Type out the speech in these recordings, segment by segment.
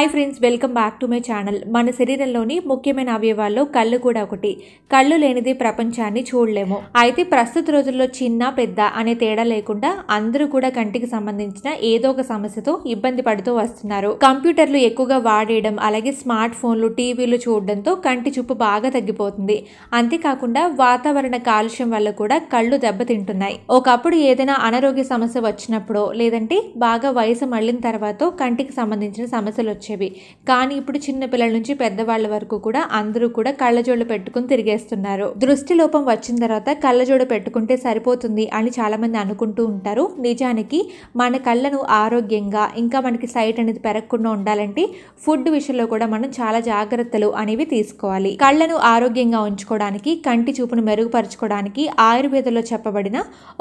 hi friends welcome back to my channel మన శరీరంలోని ముఖ్యమైన అవయవాల్లో కళ్ళు కూడా ఒకటి కళ్ళు లేనిది ప్రపంచాన్ని చూడలేము అయితే ప్రస్తుత రోజుల్లో చిన్న పెద్ద అనే తేడా లేకుండా అందరూ కూడా కంటికి సంబంధించిన ఏదో ఒక సమస్యతో ఇబ్బంది పడుతూ వస్తున్నారు కంప్యూటర్లు ఎక్కువగా వాడేయడం అలాగే స్మార్ట్ ఫోన్లు టీవీలు చూడడంతో కంటి చూపు బాగా తగ్గిపోతుంది అంతేకాకుండా వాతావరణ కాలుష్యం వల్ల కూడా కళ్ళు దెబ్బతింటున్నాయి ఒకప్పుడు ఏదైనా అనారోగ్య సమస్య వచ్చినప్పుడో లేదంటే బాగా వయసు మళ్ళిన తర్వాత కంటికి సంబంధించిన సమస్యలు వచ్చాయి వచ్చేవి కానీ ఇప్పుడు చిన్న పిల్లల నుంచి పెద్దవాళ్ళ వరకు కూడా అందరూ కూడా కళ్ళజోళ్ళు పెట్టుకుని తిరిగేస్తున్నారు దృష్టి లోపం వచ్చిన తర్వాత కళ్ళజోడు పెట్టుకుంటే సరిపోతుంది అని చాలామంది అనుకుంటూ ఉంటారు నిజానికి మన కళ్ళను ఆరోగ్యంగా ఇంకా మనకి సైట్ అనేది పెరగకుండా ఉండాలంటే ఫుడ్ విషయంలో కూడా మనం చాలా జాగ్రత్తలు అనేవి తీసుకోవాలి కళ్ళను ఆరోగ్యంగా ఉంచుకోవడానికి కంటి చూపును మెరుగుపరచుకోవడానికి ఆయుర్వేదంలో చెప్పబడిన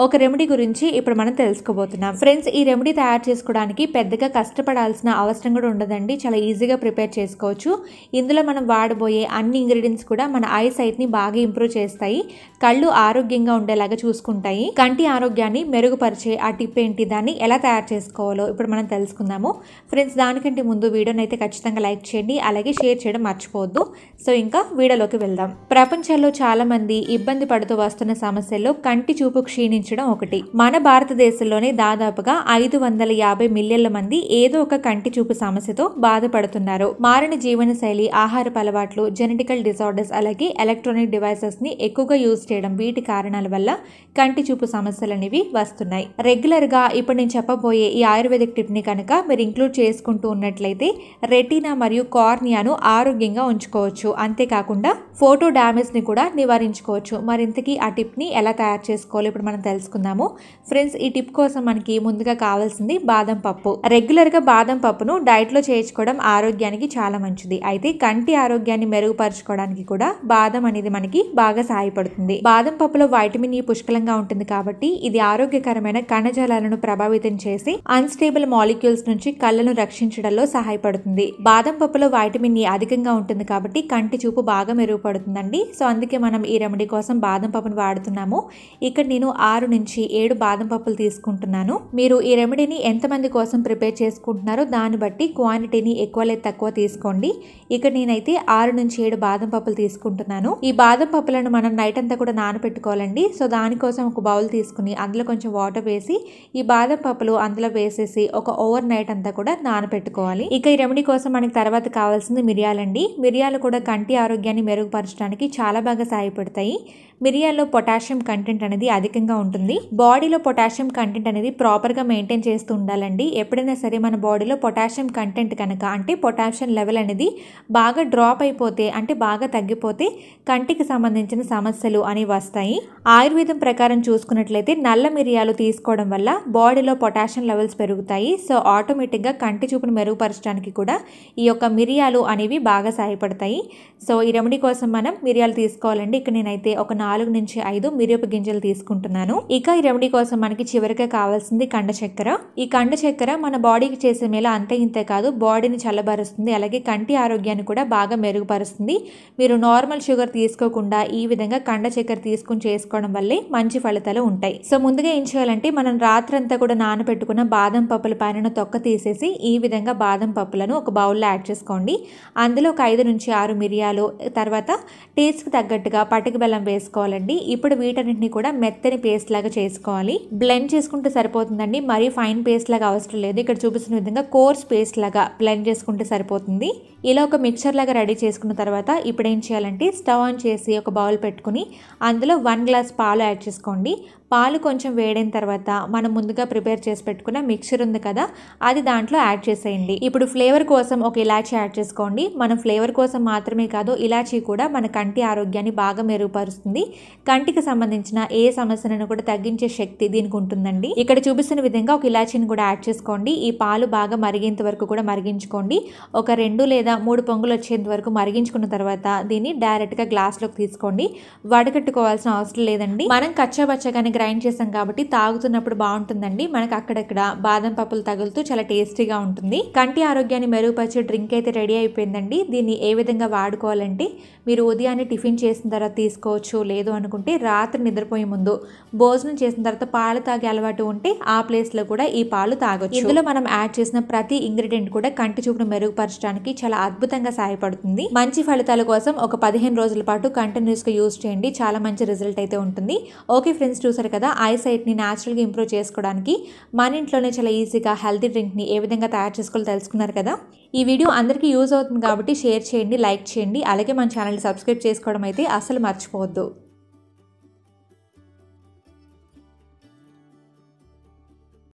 ఒక రెమెడీ గురించి ఇప్పుడు మనం తెలుసుకోబోతున్నాం ఫ్రెండ్స్ ఈ రెమెడీ తయారు చేసుకోవడానికి పెద్దగా కష్టపడాల్సిన అవసరం కూడా ఉండదండి చాలా ఈజీగా ప్రిపేర్ చేసుకోవచ్చు ఇందులో మనం వాడబోయే అన్ని ఇంగ్రీడియంట్స్ కూడా మన ఐ సైట్ని బాగా ఇంప్రూవ్ చేస్తాయి కళ్ళు ఆరోగ్యంగా ఉండేలాగా చూసుకుంటాయి కంటి ఆరోగ్యాన్ని మెరుగుపరిచే ఆ టిప్ ఏంటి దాన్ని ఎలా తయారు చేసుకోవాలో ఇప్పుడు మనం తెలుసుకుందాము ఫ్రెండ్స్ దానికంటే ముందు వీడియోని అయితే ఖచ్చితంగా లైక్ చేయండి అలాగే షేర్ చేయడం మర్చిపోవద్దు సో ఇంకా వీడియోలోకి వెళ్దాం ప్రపంచంలో చాలామంది ఇబ్బంది పడుతూ వస్తున్న సమస్యల్లో కంటి చూపు క్షీణించడం ఒకటి మన భారతదేశంలోనే దాదాపుగా ఐదు వందల యాభై మిలియన్ల మంది ఏదో ఒక కంటి చూపు సమస్యతో బాధపడుతున్నారు మారిన జీవనశైలి ఆహారపు అలవాట్లు జెనెటికల్ డిసార్డర్స్ అలాగే ఎలక్ట్రానిక్ డివైసెస్ని ఎక్కువగా యూజ్ చేయడం వీటి కారణాల వల్ల కంటి చూపు సమస్యలు అనేవి వస్తున్నాయి రెగ్యులర్గా ఇప్పుడు నేను చెప్పబోయే ఈ ఆయుర్వేదిక్ టిప్ని కనుక మీరు ఇంక్లూడ్ చేసుకుంటూ ఉన్నట్లయితే రెటీనా మరియు కార్నియాను ఆరోగ్యంగా ఉంచుకోవచ్చు అంతేకాకుండా ఫోటో డ్యామేజ్ని కూడా నివారించుకోవచ్చు మరింతకీ ఆ టిప్ని ఎలా తయారు చేసుకోవాలి ఇప్పుడు మనం తెలుసుకుందాము ఫ్రెండ్స్ ఈ టిప్ కోసం మనకి ముందుగా కావాల్సింది బాదం పప్పు రెగ్యులర్గా బాదం పప్పును డైట్లో చేర్చుకో తీసుకోవడం ఆరోగ్యానికి చాలా మంచిది అయితే కంటి ఆరోగ్యాన్ని మెరుగుపరచుకోవడానికి కూడా బాదం అనేది మనకి బాగా సహాయపడుతుంది బాదం పప్పులో వైటమిన్ ఈ e పుష్కలంగా ఉంటుంది కాబట్టి ఇది ఆరోగ్యకరమైన కణజాలను ప్రభావితం చేసి అన్స్టేబుల్ మాలిక్యూల్స్ నుంచి కళ్ళను రక్షించడంలో సహాయపడుతుంది బాదం పప్పులో వైటమిన్ ఈ e అధికంగా ఉంటుంది కాబట్టి కంటి చూపు బాగా మెరుగుపడుతుందండి సో అందుకే మనం ఈ రెమెడీ కోసం బాదం పప్పును వాడుతున్నాము ఇక్కడ నేను ఆరు నుంచి ఏడు బాదం పప్పులు తీసుకుంటున్నాను మీరు ఈ రెమెడీని ఎంతమంది కోసం ప్రిపేర్ చేసుకుంటున్నారో దాన్ని బట్టి క్వాంటిటీని క్వాంటిటీని ఎక్కువ లేదు తక్కువ తీసుకోండి ఇక్కడ నేనైతే ఆరు నుంచి ఏడు బాదం పప్పులు తీసుకుంటున్నాను ఈ బాదం పప్పులను మనం నైట్ అంతా కూడా నానబెట్టుకోవాలండి సో దానికోసం ఒక బౌల్ తీసుకుని అందులో కొంచెం వాటర్ వేసి ఈ బాదం పప్పులు అందులో వేసేసి ఒక ఓవర్ నైట్ అంతా కూడా నానబెట్టుకోవాలి ఇక ఈ రెమెడీ కోసం మనకి తర్వాత కావాల్సింది మిరియాలండి మిరియాలు కూడా కంటి ఆరోగ్యాన్ని మెరుగుపరచడానికి చాలా బాగా సహాయపడతాయి మిరియాల్లో పొటాషియం కంటెంట్ అనేది అధికంగా ఉంటుంది బాడీలో పొటాషియం కంటెంట్ అనేది ప్రాపర్గా మెయింటైన్ చేస్తూ ఉండాలండి ఎప్పుడైనా సరే మన బాడీలో పొటాషియం కంటెంట్ కనుక అంటే పొటాషియం లెవెల్ అనేది బాగా డ్రాప్ అయిపోతే అంటే బాగా తగ్గిపోతే కంటికి సంబంధించిన సమస్యలు అని వస్తాయి ఆయుర్వేదం ప్రకారం చూసుకున్నట్లయితే నల్ల మిరియాలు తీసుకోవడం వల్ల బాడీలో పొటాషియం లెవెల్స్ పెరుగుతాయి సో ఆటోమేటిక్గా కంటి చూపును మెరుగుపరచడానికి కూడా ఈ యొక్క మిరియాలు అనేవి బాగా సహాయపడతాయి సో ఈ రెమెడీ కోసం మనం మిరియాలు తీసుకోవాలండి ఇక్కడ నేనైతే ఒక నాలుగు నాలుగు నుంచి ఐదు మిరియపు గింజలు తీసుకుంటున్నాను ఇక ఈ రెమెడీ కోసం మనకి చివరిగా కావాల్సింది కండ చక్కెర ఈ కండ చక్కెర మన బాడీకి చేసే మేళ అంతే ఇంతే కాదు బాడీని చల్లబరుస్తుంది అలాగే కంటి ఆరోగ్యాన్ని కూడా బాగా మెరుగుపరుస్తుంది మీరు నార్మల్ షుగర్ తీసుకోకుండా ఈ విధంగా కండ చక్కెర తీసుకుని చేసుకోవడం వల్లే మంచి ఫలితాలు ఉంటాయి సో ముందుగా ఏం చేయాలంటే మనం రాత్రంతా కూడా నానబెట్టుకున్న బాదం పప్పుల పైన తొక్క తీసేసి ఈ విధంగా బాదం పప్పులను ఒక బౌల్లో యాడ్ చేసుకోండి అందులో ఒక ఐదు నుంచి ఆరు మిరియాలు తర్వాత టేస్ట్కి తగ్గట్టుగా పటిక బెల్లం వేసుకోండి చేసుకోవాలండి ఇప్పుడు వీటన్నిటిని కూడా మెత్తని పేస్ట్ లాగా చేసుకోవాలి బ్లెండ్ చేసుకుంటే సరిపోతుందండి మరీ ఫైన్ పేస్ట్ లాగా అవసరం లేదు ఇక్కడ చూపిస్తున్న విధంగా కోర్స్ పేస్ట్ లాగా బ్లెండ్ చేసుకుంటే సరిపోతుంది ఇలా ఒక మిక్చర్ లాగా రెడీ చేసుకున్న తర్వాత ఇప్పుడు ఏం చేయాలంటే స్టవ్ ఆన్ చేసి ఒక బౌల్ పెట్టుకుని అందులో వన్ గ్లాస్ పాలు యాడ్ చేసుకోండి పాలు కొంచెం వేడైన తర్వాత మనం ముందుగా ప్రిపేర్ చేసి పెట్టుకున్న మిక్చర్ ఉంది కదా అది దాంట్లో యాడ్ చేసేయండి ఇప్పుడు ఫ్లేవర్ కోసం ఒక ఇలాచీ యాడ్ చేసుకోండి మనం ఫ్లేవర్ కోసం మాత్రమే కాదు ఇలాచీ కూడా మన కంటి ఆరోగ్యాన్ని బాగా మెరుగుపరుస్తుంది కంటికి సంబంధించిన ఏ సమస్యలను కూడా తగ్గించే శక్తి దీనికి ఉంటుందండి ఇక్కడ చూపిస్తున్న విధంగా ఒక ఇలాచీని కూడా యాడ్ చేసుకోండి ఈ పాలు బాగా మరిగేంత వరకు కూడా మరిగించుకోండి ఒక రెండు లేదా మూడు పొంగులు వచ్చేంత వరకు మరిగించుకున్న తర్వాత దీన్ని డైరెక్ట్గా గ్లాస్లోకి తీసుకోండి వడకట్టుకోవాల్సిన అవసరం లేదండి మనం కచ్చాబచ్చగానే గ్రైండ్ చేసాం కాబట్టి తాగుతున్నప్పుడు బాగుంటుందండి మనకు అక్కడక్కడ బాదం పప్పులు తగులుతూ చాలా టేస్టీగా ఉంటుంది కంటి ఆరోగ్యాన్ని మెరుగుపరిచే డ్రింక్ అయితే రెడీ అయిపోయిందండి దీన్ని ఏ విధంగా వాడుకోవాలంటే మీరు ఉదయాన్నే టిఫిన్ చేసిన తర్వాత తీసుకోవచ్చు లేదు లేదు అనుకుంటే రాత్రి నిద్రపోయే ముందు భోజనం చేసిన తర్వాత పాలు తాగే అలవాటు ఉంటే ఆ ప్లేస్లో కూడా ఈ పాలు తాగొచ్చు ఇందులో మనం యాడ్ చేసిన ప్రతి ఇంగ్రీడియంట్ కూడా కంటి చూపును మెరుగుపరచడానికి చాలా అద్భుతంగా సహాయపడుతుంది మంచి ఫలితాల కోసం ఒక పదిహేను రోజుల పాటు కంటిన్యూస్గా యూజ్ చేయండి చాలా మంచి రిజల్ట్ అయితే ఉంటుంది ఓకే ఫ్రెండ్స్ చూసారు కదా ఐ సైట్ని న్యాచురల్గా ఇంప్రూవ్ చేసుకోవడానికి మన ఇంట్లోనే చాలా ఈజీగా హెల్తీ డ్రింక్ని ఏ విధంగా తయారు చేసుకోవాలో తెలుసుకున్నారు కదా ఈ వీడియో అందరికీ యూజ్ అవుతుంది కాబట్టి షేర్ చేయండి లైక్ చేయండి అలాగే మన ఛానల్ని సబ్స్క్రైబ్ చేసుకోవడం అయితే అసలు మర్చిపోవద్దు